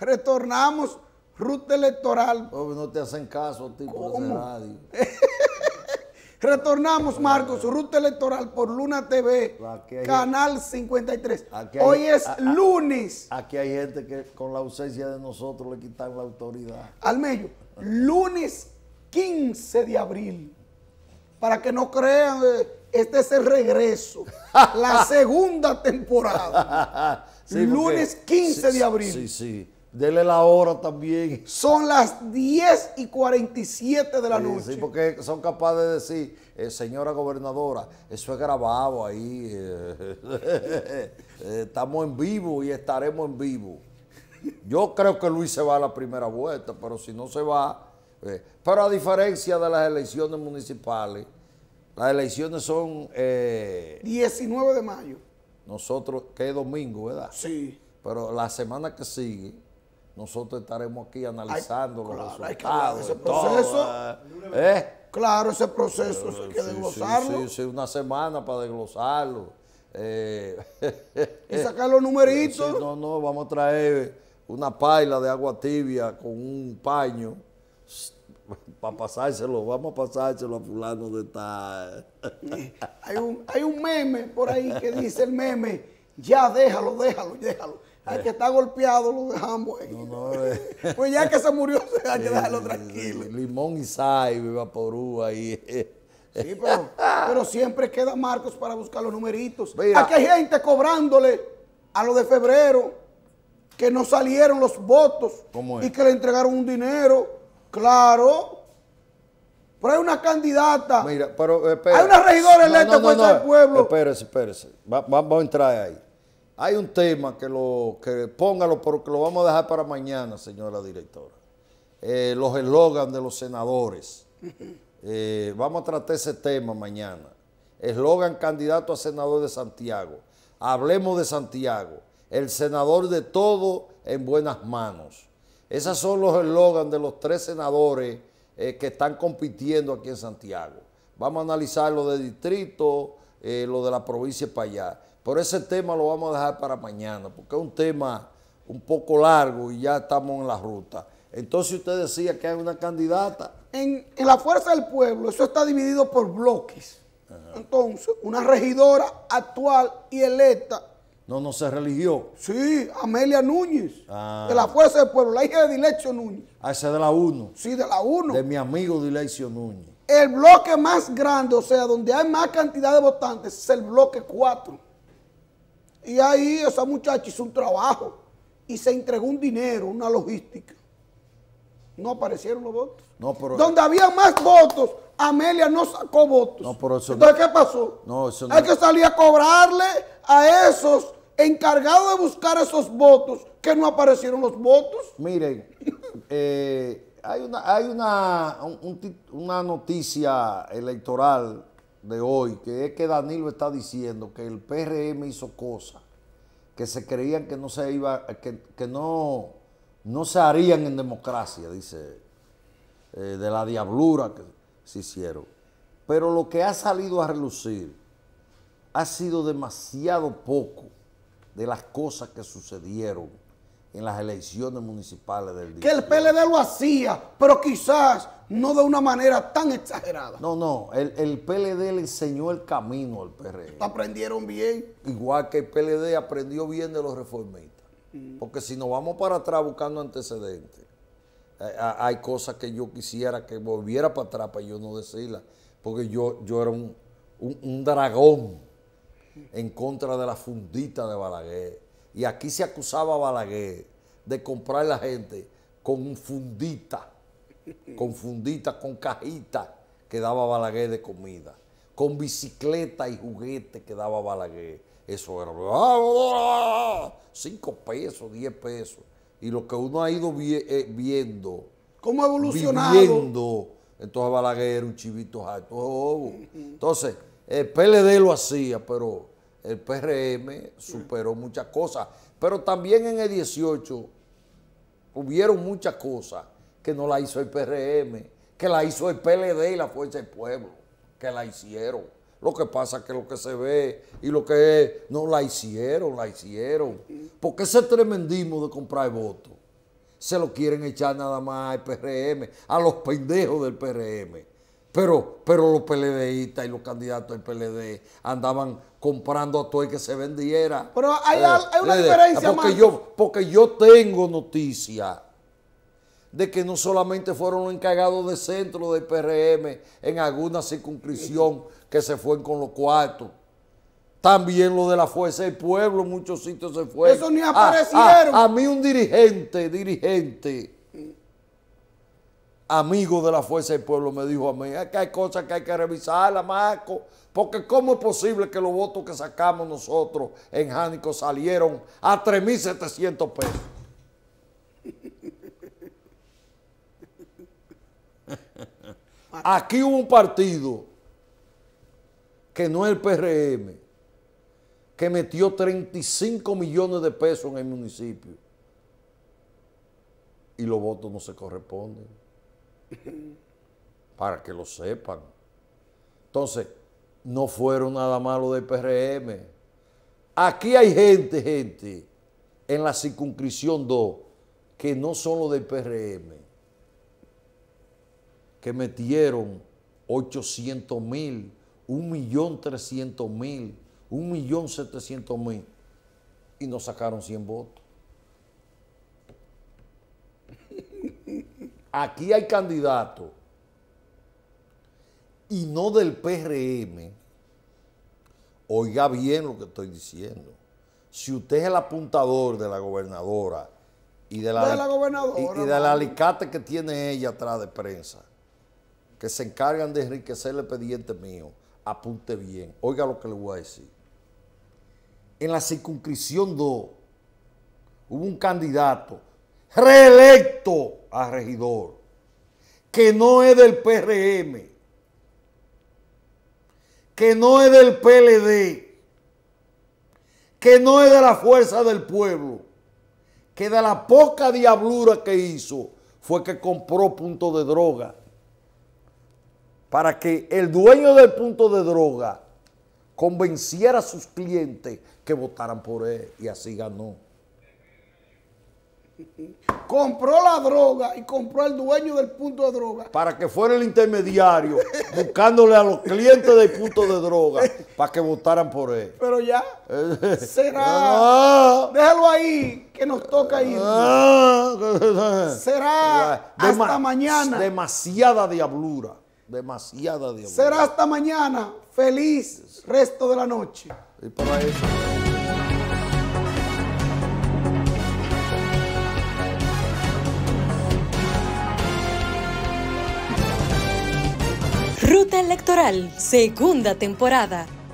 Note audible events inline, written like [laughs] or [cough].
retornamos ruta electoral. Oh, pues no te hacen caso, tipo, de nadie Retornamos, Marcos, ruta electoral por Luna TV, Canal 53. Hoy es lunes. Aquí hay gente que con la ausencia de nosotros le quitan la autoridad. medio, lunes 15 de abril. Para que no crean, eh, este es el regreso. [laughs] la segunda temporada. lunes 15 de abril. Sí, sí. Dele la hora también. Son las 10 y 47 de la noche. Sí, porque son capaces de decir, eh, señora gobernadora, eso es grabado ahí. Eh. [laughs] Eh, estamos en vivo y estaremos en vivo. Yo creo que Luis se va a la primera vuelta, pero si no se va. pero a diferencia de las elecciones municipales, las elecciones son. 19 de mayo. Nosotros, que es domingo, ¿verdad? Sí. Pero la semana que sigue nosotros estaremos aquí analizando los los claro, resultados. ese proceso. ¿eh? ¿Eh? Claro, ese proceso hay que desglosarlo. Sí, sí, sí, una semana para desglosarlo. Eh. y sacar los numeritos. no, no, vamos a traer una paila de agua tibia con un paño [laughs] para pasárselo, vamos a pasárselo a fulano de tal. [laughs] hay, un, hay un meme por ahí que dice el meme, ya déjalo, déjalo, déjalo el que está golpeado lo dejamos ahí. Eh. [laughs] Pues ya que se murió, [laughs] hay que dejarlo tranquilo. Limón y sal, Porú ahí. [laughs] Sí, pero, pero, siempre queda Marcos para buscar los numeritos. Aquí hay gente cobrándole a lo de febrero que no salieron los votos y que le entregaron un dinero. Claro. Pero hay una candidata. Mira, pero eh, Hay una regidora electa no, pues, no, pueblo. Espérese, espérese. Vamos a entrar ahí. Hay un tema que lo que porque lo vamos a dejar para mañana, señora directora. Eh, los eslogans de los senadores. [laughs] Eh, vamos a tratar ese tema mañana. Eslogan candidato a senador de Santiago. Hablemos de Santiago. El senador de todo en buenas manos. Esos son los eslogans de los tres senadores eh, que están compitiendo aquí en Santiago. Vamos a analizar lo de distrito, eh, lo de la provincia para allá. Pero ese tema lo vamos a dejar para mañana, porque es un tema un poco largo y ya estamos en la ruta. Entonces usted decía que hay una candidata. En, la Fuerza del Pueblo, eso está dividido por bloques. Entonces, una regidora actual y electa. No, no se religió. Sí, Amelia Núñez, de la ah. Fuerza del Pueblo, la hija de Dilecio Núñez. Ah, esa de la 1. Sí, de la 1. De mi amigo Dilecio Núñez. El bloque más grande, o sea, donde hay más cantidad de votantes, es el bloque 4. Y ahí esa muchacha hizo un trabajo y se entregó un dinero, una logística. No aparecieron los votos. Donde había más votos, Amelia no sacó votos. Entonces, ¿qué pasó? No, eso Hay que salir a cobrarle a esos encargados de buscar esos votos que no aparecieron los votos. Miren, [laughs] eh, hay una, hay una, una noticia electoral de hoy, que es que Danilo está diciendo que el PRM hizo cosas que se creían que no se iba, que, no, no se harían en democracia, dice, eh, de la diablura que se hicieron. Pero lo que ha salido a relucir ha sido demasiado poco de las cosas que sucedieron en las elecciones municipales del día. Que el PLD lo hacía, pero quizás no de una manera tan exagerada. No, no, el, PLD le enseñó el camino al PRM. Aprendieron bien. Igual que el PLD aprendió bien de los reformistas. Mm. Porque si nos vamos para atrás buscando antecedentes, eh, hay cosas que yo quisiera que volviera para atrás para yo no decirlas, porque yo, yo era un dragón en contra de la fundita de Balaguer y aquí se acusaba a Balaguer de comprar a la gente con fundita, con fundita, con cajita que daba Balaguer de comida, con bicicleta y juguete que daba Balaguer. Eso era cinco pesos, 10 pesos. Y lo que uno ha ido eh, viendo, ¿cómo ha evolucionado? entonces Balaguer era un chivito alto. Oh, oh. Entonces, el PLD lo hacía, pero el PRM superó muchas cosas, pero también en el 18 hubieron muchas cosas que no la hizo el PRM, que la hizo el PLD y la Fuerza del Pueblo, que la hicieron. Lo que pasa es que lo que se ve y lo que es, no la hicieron, la hicieron. Porque ese tremendismo de comprar votos se lo quieren echar nada más al PRM, a los pendejos del PRM pero, los PLDistas y los candidatos del PLD andaban comprando a todo el que se vendiera. Pero hay, eh, una eh, diferencia, porque yo, porque yo tengo noticia de que no solamente fueron los encargados de centro del PRM en alguna circunscripción que se fueron con los cuartos. También lo de la fuerza del pueblo, en muchos sitios se fueron. Eso ni ah, ah, aparecieron. a mí un dirigente, dirigente amigo de la Fuerza del Pueblo, me dijo a mí, es que hay cosas que hay que revisar, Marco, porque ¿cómo es posible que los votos que sacamos nosotros en Jánico salieron a 3.700 pesos? [laughs] Aquí hubo un partido que no es el PRM, que metió 35 millones de pesos en el municipio. Y los votos no se corresponden. [laughs] para que lo sepan. Entonces, no fueron nada malo del PRM. Aquí hay gente, gente, en la circunscripción 2, que no son los del PRM, que metieron 800 mil, millón millón mil 700 mil y no sacaron 100 votos. Aquí hay candidatos y no del PRM. Oiga bien lo que estoy diciendo. Si usted es el apuntador de la gobernadora y de la, del alicate que tiene ella atrás de prensa, que se encargan de enriquecer el expediente mío, apunte bien. Oiga lo que le voy a decir. En la circunscripción 2 hubo un candidato reelecto a regidor, que no es del PRM, que no es del PLD, que no es de la fuerza del pueblo, que de la poca diablura que hizo fue que compró punto de droga para que el dueño del punto de droga convenciera a sus clientes que votaran por él y así ganó. Compró la droga y compró al dueño del punto de droga. Para que fuera el intermediario, buscándole a los clientes del punto de droga para que votaran por él. Pero ya, [laughs] será. Ah. déjalo ahí, que nos toca ir. Ah. será [laughs] hasta mañana. Demasiada diablura. Demasiada diablura. Será hasta mañana. Feliz resto de la noche. Y para eso. Ruta Electoral, segunda temporada.